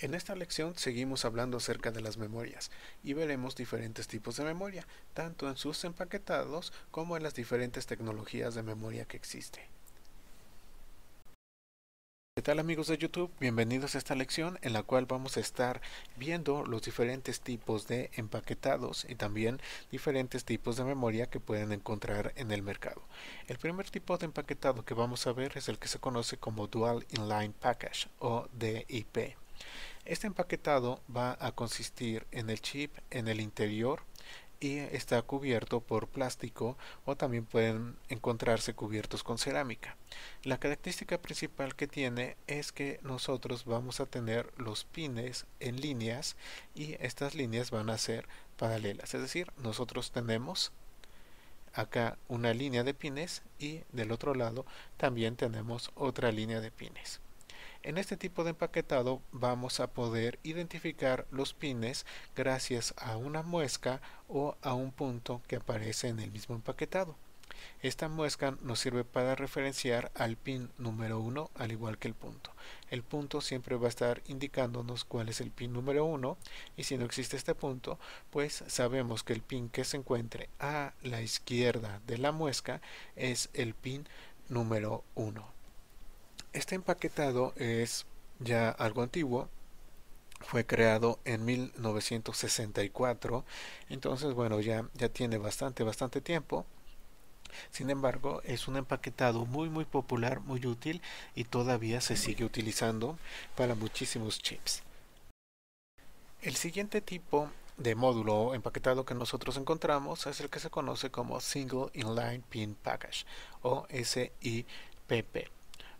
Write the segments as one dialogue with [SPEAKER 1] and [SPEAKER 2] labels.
[SPEAKER 1] En esta lección seguimos hablando acerca de las memorias y veremos diferentes tipos de memoria, tanto en sus empaquetados como en las diferentes tecnologías de memoria que existen. ¿Qué tal amigos de YouTube? Bienvenidos a esta lección en la cual vamos a estar viendo los diferentes tipos de empaquetados y también diferentes tipos de memoria que pueden encontrar en el mercado. El primer tipo de empaquetado que vamos a ver es el que se conoce como Dual Inline Package o DIP. Este empaquetado va a consistir en el chip en el interior y está cubierto por plástico o también pueden encontrarse cubiertos con cerámica. La característica principal que tiene es que nosotros vamos a tener los pines en líneas y estas líneas van a ser paralelas, es decir, nosotros tenemos acá una línea de pines y del otro lado también tenemos otra línea de pines. En este tipo de empaquetado vamos a poder identificar los pines gracias a una muesca o a un punto que aparece en el mismo empaquetado. Esta muesca nos sirve para referenciar al pin número 1 al igual que el punto. El punto siempre va a estar indicándonos cuál es el pin número 1 y si no existe este punto, pues sabemos que el pin que se encuentre a la izquierda de la muesca es el pin número 1. Este empaquetado es ya algo antiguo, fue creado en 1964 entonces bueno ya ya tiene bastante bastante tiempo sin embargo es un empaquetado muy muy popular muy útil y todavía se sigue utilizando para muchísimos chips el siguiente tipo de módulo empaquetado que nosotros encontramos es el que se conoce como Single Inline Pin Package o SIPP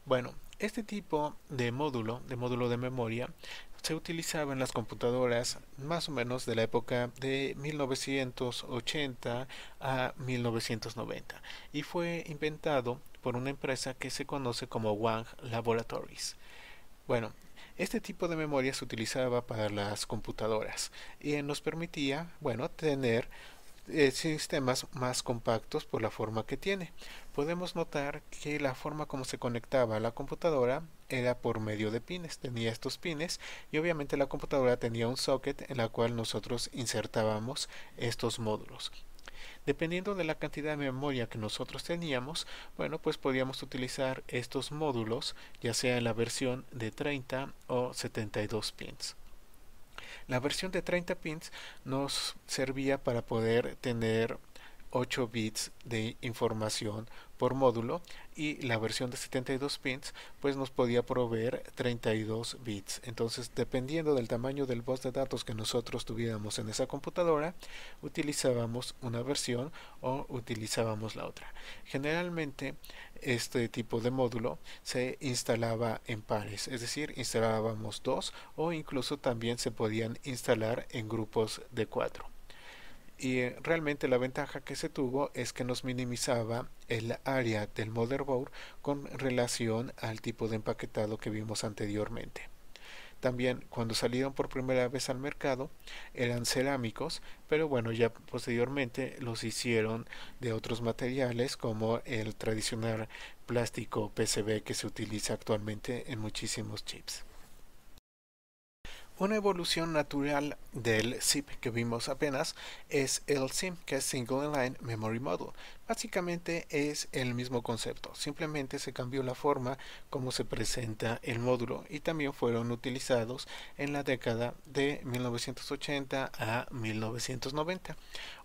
[SPEAKER 1] bueno, este tipo de módulo, de módulo de memoria, se utilizaba en las computadoras más o menos de la época de 1980 a 1990 y fue inventado por una empresa que se conoce como Wang Laboratories. Bueno, este tipo de memoria se utilizaba para las computadoras y nos permitía, bueno, tener eh, sistemas más compactos por la forma que tiene podemos notar que la forma como se conectaba a la computadora era por medio de pines. Tenía estos pines y obviamente la computadora tenía un socket en la cual nosotros insertábamos estos módulos. Dependiendo de la cantidad de memoria que nosotros teníamos, bueno, pues podíamos utilizar estos módulos, ya sea en la versión de 30 o 72 pins. La versión de 30 pins nos servía para poder tener 8 bits de información por módulo y la versión de 72 pins pues nos podía proveer 32 bits entonces dependiendo del tamaño del bus de datos que nosotros tuviéramos en esa computadora utilizábamos una versión o utilizábamos la otra generalmente este tipo de módulo se instalaba en pares es decir instalábamos dos o incluso también se podían instalar en grupos de cuatro y realmente la ventaja que se tuvo es que nos minimizaba el área del motherboard con relación al tipo de empaquetado que vimos anteriormente. También cuando salieron por primera vez al mercado eran cerámicos, pero bueno, ya posteriormente los hicieron de otros materiales como el tradicional plástico PCB que se utiliza actualmente en muchísimos chips. Una evolución natural del SIP que vimos apenas es el SIM, que es Single Inline Memory Module. Básicamente es el mismo concepto, simplemente se cambió la forma como se presenta el módulo y también fueron utilizados en la década de 1980 a 1990.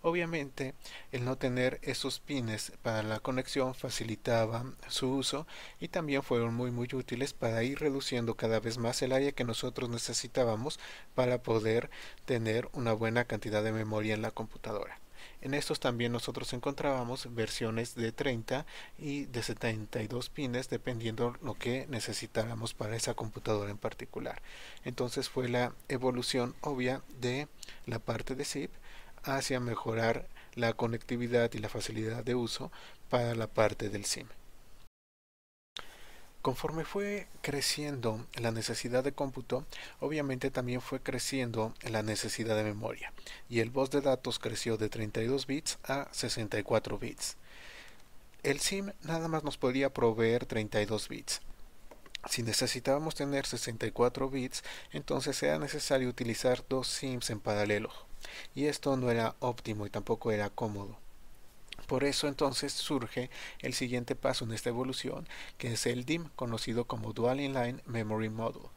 [SPEAKER 1] Obviamente, el no tener esos pines para la conexión facilitaba su uso y también fueron muy muy útiles para ir reduciendo cada vez más el área que nosotros necesitábamos para poder tener una buena cantidad de memoria en la computadora. En estos también nosotros encontrábamos versiones de 30 y de 72 pines dependiendo lo que necesitáramos para esa computadora en particular. Entonces fue la evolución obvia de la parte de zip hacia mejorar la conectividad y la facilidad de uso para la parte del SIM. Conforme fue creciendo la necesidad de cómputo, obviamente también fue creciendo la necesidad de memoria, y el bus de datos creció de 32 bits a 64 bits. El SIM nada más nos podía proveer 32 bits. Si necesitábamos tener 64 bits, entonces era necesario utilizar dos SIMs en paralelo, y esto no era óptimo y tampoco era cómodo. Por eso entonces surge el siguiente paso en esta evolución, que es el DIM, conocido como Dual Inline Memory Module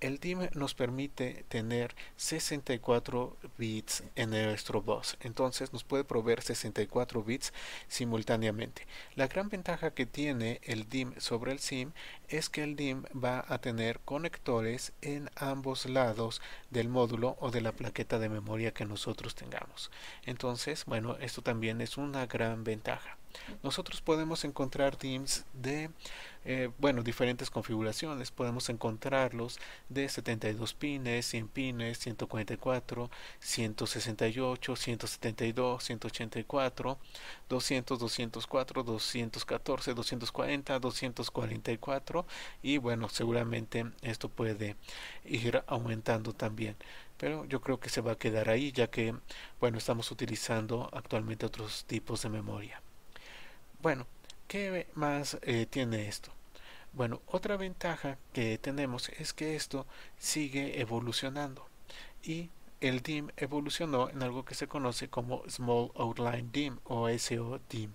[SPEAKER 1] el DIM nos permite tener 64 bits en nuestro bus, entonces nos puede proveer 64 bits simultáneamente. La gran ventaja que tiene el DIM sobre el SIM es que el DIM va a tener conectores en ambos lados del módulo o de la plaqueta de memoria que nosotros tengamos. Entonces, bueno, esto también es una gran ventaja. Nosotros podemos encontrar Teams de, eh, bueno, diferentes configuraciones. Podemos encontrarlos de 72 pines, 100 pines, 144, 168, 172, 184, 200, 204, 214, 240, 244 y bueno, seguramente esto puede ir aumentando también pero yo creo que se va a quedar ahí ya que bueno estamos utilizando actualmente otros tipos de memoria bueno, ¿qué más eh, tiene esto? Bueno, otra ventaja que tenemos es que esto sigue evolucionando y el DIM evolucionó en algo que se conoce como Small Outline DIM o SO DIM.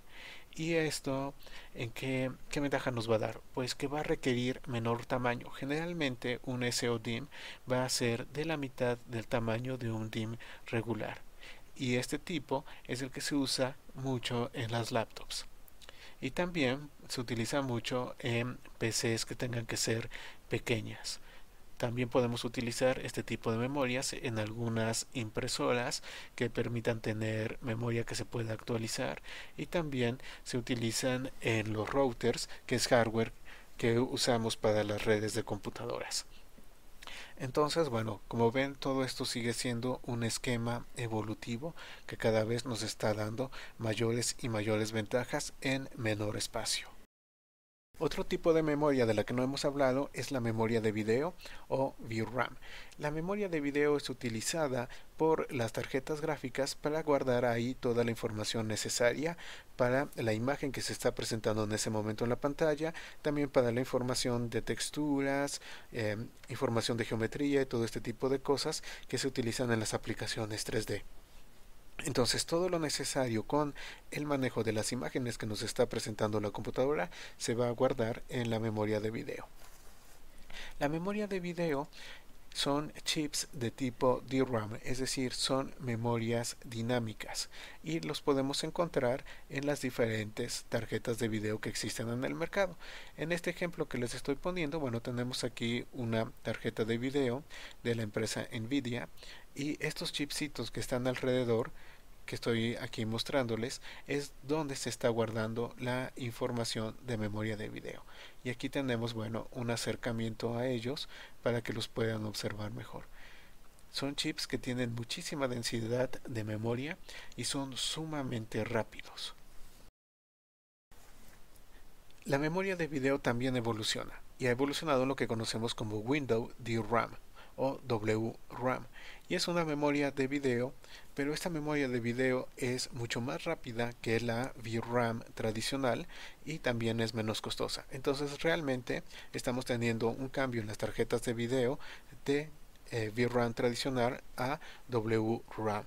[SPEAKER 1] ¿Y esto en qué, ventaja nos va a dar? Pues que va a requerir menor tamaño. Generalmente un SO DIM va a ser de la mitad del tamaño de un DIM regular. Y este tipo es el que se usa mucho en las laptops y también se utiliza mucho en PCs que tengan que ser pequeñas. También podemos utilizar este tipo de memorias en algunas impresoras que permitan tener memoria que se pueda actualizar y también se utilizan en los routers que es hardware que usamos para las redes de computadoras. Entonces, bueno, como ven, todo esto sigue siendo un esquema evolutivo que cada vez nos está dando mayores y mayores ventajas en menor espacio. Otro tipo de memoria de la que no hemos hablado es la memoria de video o VRAM. La memoria de video es utilizada por las tarjetas gráficas para guardar ahí toda la información necesaria para la imagen que se está presentando en ese momento en la pantalla, también para la información de texturas, em, información de geometría y todo este tipo de cosas que se utilizan en las aplicaciones 3D. Entonces todo lo necesario con el manejo de las imágenes que nos está presentando la computadora se va a guardar en la memoria de video. La memoria de video son chips de tipo DRAM, es decir, son memorias dinámicas y los podemos encontrar en las diferentes tarjetas de video que existen en el mercado. En este ejemplo que les estoy poniendo, bueno, tenemos aquí una tarjeta de video de la empresa Nvidia y estos chipsitos que están alrededor que estoy aquí mostrándoles es donde se está guardando la información de memoria de video y aquí tenemos bueno un acercamiento a ellos para que los puedan observar mejor son chips que tienen muchísima densidad de memoria y son sumamente rápidos la memoria de video también evoluciona y ha evolucionado en lo que conocemos como Window DRAM o WRAM. Y es una memoria de video, pero esta memoria de video es mucho más rápida que la VRAM tradicional y también es menos costosa. Entonces realmente estamos teniendo un cambio en las tarjetas de video de eh, VRAM tradicional a WRAM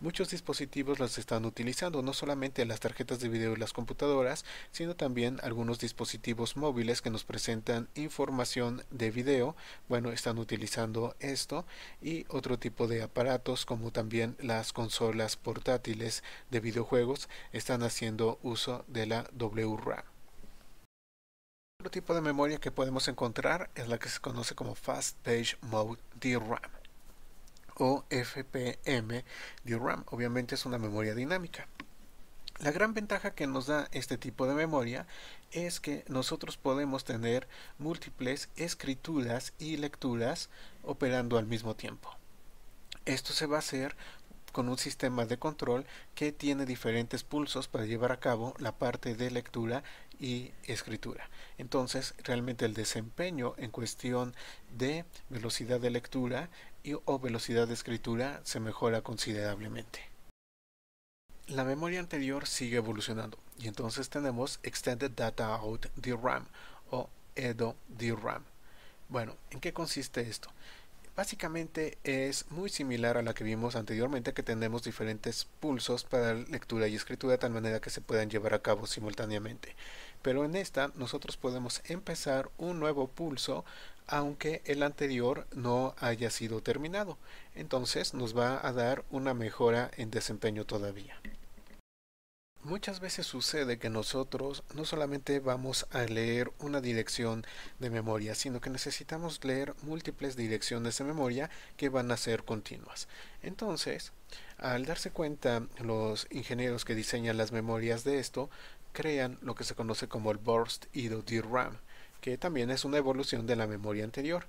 [SPEAKER 1] muchos dispositivos las están utilizando, no solamente las tarjetas de video y las computadoras, sino también algunos dispositivos móviles que nos presentan información de video, bueno, están utilizando esto y otro tipo de aparatos como también las consolas portátiles de videojuegos están haciendo uso de la WRAM. Otro tipo de memoria que podemos encontrar es la que se conoce como Fast Page Mode DRAM o FPM ram Obviamente es una memoria dinámica. La gran ventaja que nos da este tipo de memoria es que nosotros podemos tener múltiples escrituras y lecturas operando al mismo tiempo. Esto se va a hacer con un sistema de control que tiene diferentes pulsos para llevar a cabo la parte de lectura y escritura. Entonces, realmente el desempeño en cuestión de velocidad de lectura y, o velocidad de escritura se mejora considerablemente. La memoria anterior sigue evolucionando y entonces tenemos Extended Data Out DRAM o EDO DRAM. Bueno, ¿en qué consiste esto? Básicamente es muy similar a la que vimos anteriormente que tenemos diferentes pulsos para lectura y escritura de tal manera que se puedan llevar a cabo simultáneamente. Pero en esta nosotros podemos empezar un nuevo pulso aunque el anterior no haya sido terminado. Entonces nos va a dar una mejora en desempeño todavía. Muchas veces sucede que nosotros no solamente vamos a leer una dirección de memoria, sino que necesitamos leer múltiples direcciones de memoria que van a ser continuas. Entonces, al darse cuenta los ingenieros que diseñan las memorias de esto, crean lo que se conoce como el burst y DRAM, que también es una evolución de la memoria anterior.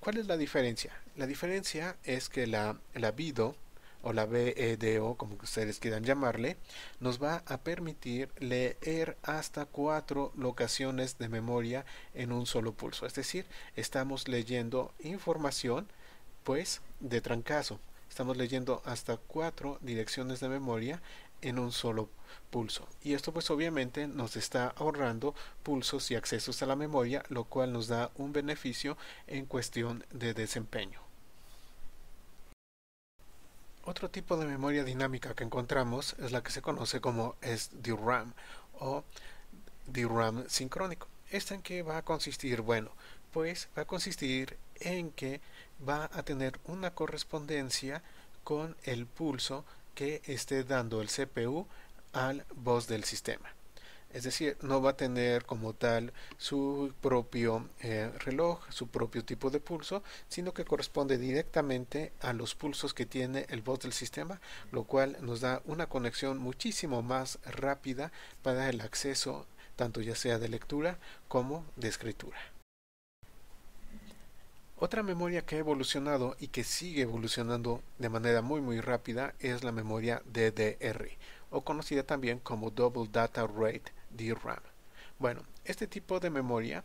[SPEAKER 1] ¿Cuál es la diferencia? La diferencia es que la, la BIDO o la BEDO, como ustedes quieran llamarle, nos va a permitir leer hasta cuatro locaciones de memoria en un solo pulso. Es decir, estamos leyendo información, pues, de trancazo. Estamos leyendo hasta cuatro direcciones de memoria en un solo pulso. Y esto pues obviamente nos está ahorrando pulsos y accesos a la memoria, lo cual nos da un beneficio en cuestión de desempeño. Otro tipo de memoria dinámica que encontramos es la que se conoce como SDRAM o DRAM sincrónico. ¿Esta en qué va a consistir? Bueno, pues va a consistir en que va a tener una correspondencia con el pulso que esté dando el CPU al bus del sistema. Es decir, no va a tener como tal su propio eh, reloj, su propio tipo de pulso, sino que corresponde directamente a los pulsos que tiene el bus del sistema, lo cual nos da una conexión muchísimo más rápida para el acceso tanto ya sea de lectura como de escritura. Otra memoria que ha evolucionado y que sigue evolucionando de manera muy muy rápida es la memoria DDR, o conocida también como Double Data Rate DRAM. Bueno, este tipo de memoria,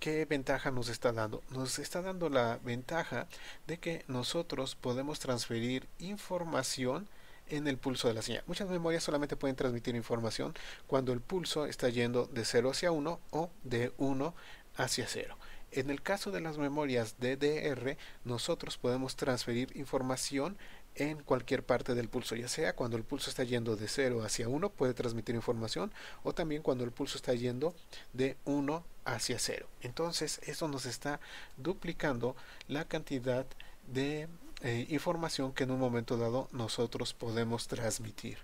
[SPEAKER 1] ¿qué ventaja nos está dando? Nos está dando la ventaja de que nosotros podemos transferir información en el pulso de la señal. Muchas memorias solamente pueden transmitir información cuando el pulso está yendo de 0 hacia 1 o de 1 hacia 0. En el caso de las memorias DDR, nosotros podemos transferir información en cualquier parte del pulso, ya sea cuando el pulso está yendo de 0 hacia 1, puede transmitir información, o también cuando el pulso está yendo de 1 hacia 0. Entonces, eso nos está duplicando la cantidad de eh, información que en un momento dado nosotros podemos transmitir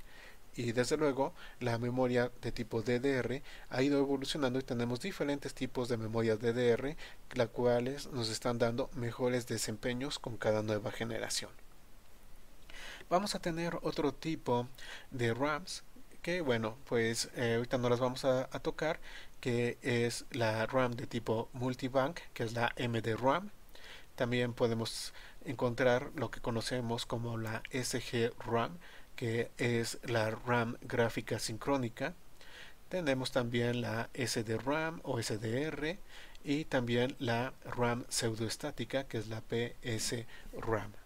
[SPEAKER 1] y desde luego la memoria de tipo DDR ha ido evolucionando y tenemos diferentes tipos de memoria DDR, las cuales nos están dando mejores desempeños con cada nueva generación. Vamos a tener otro tipo de RAMs que bueno, pues eh, ahorita no las vamos a, tocar, que es la RAM de tipo multibank, que es la MDRAM También podemos encontrar lo que conocemos como la SG-RAM, que es la RAM gráfica sincrónica. Tenemos también la SDRAM o SDR y también la RAM pseudoestática que es la PSRAM.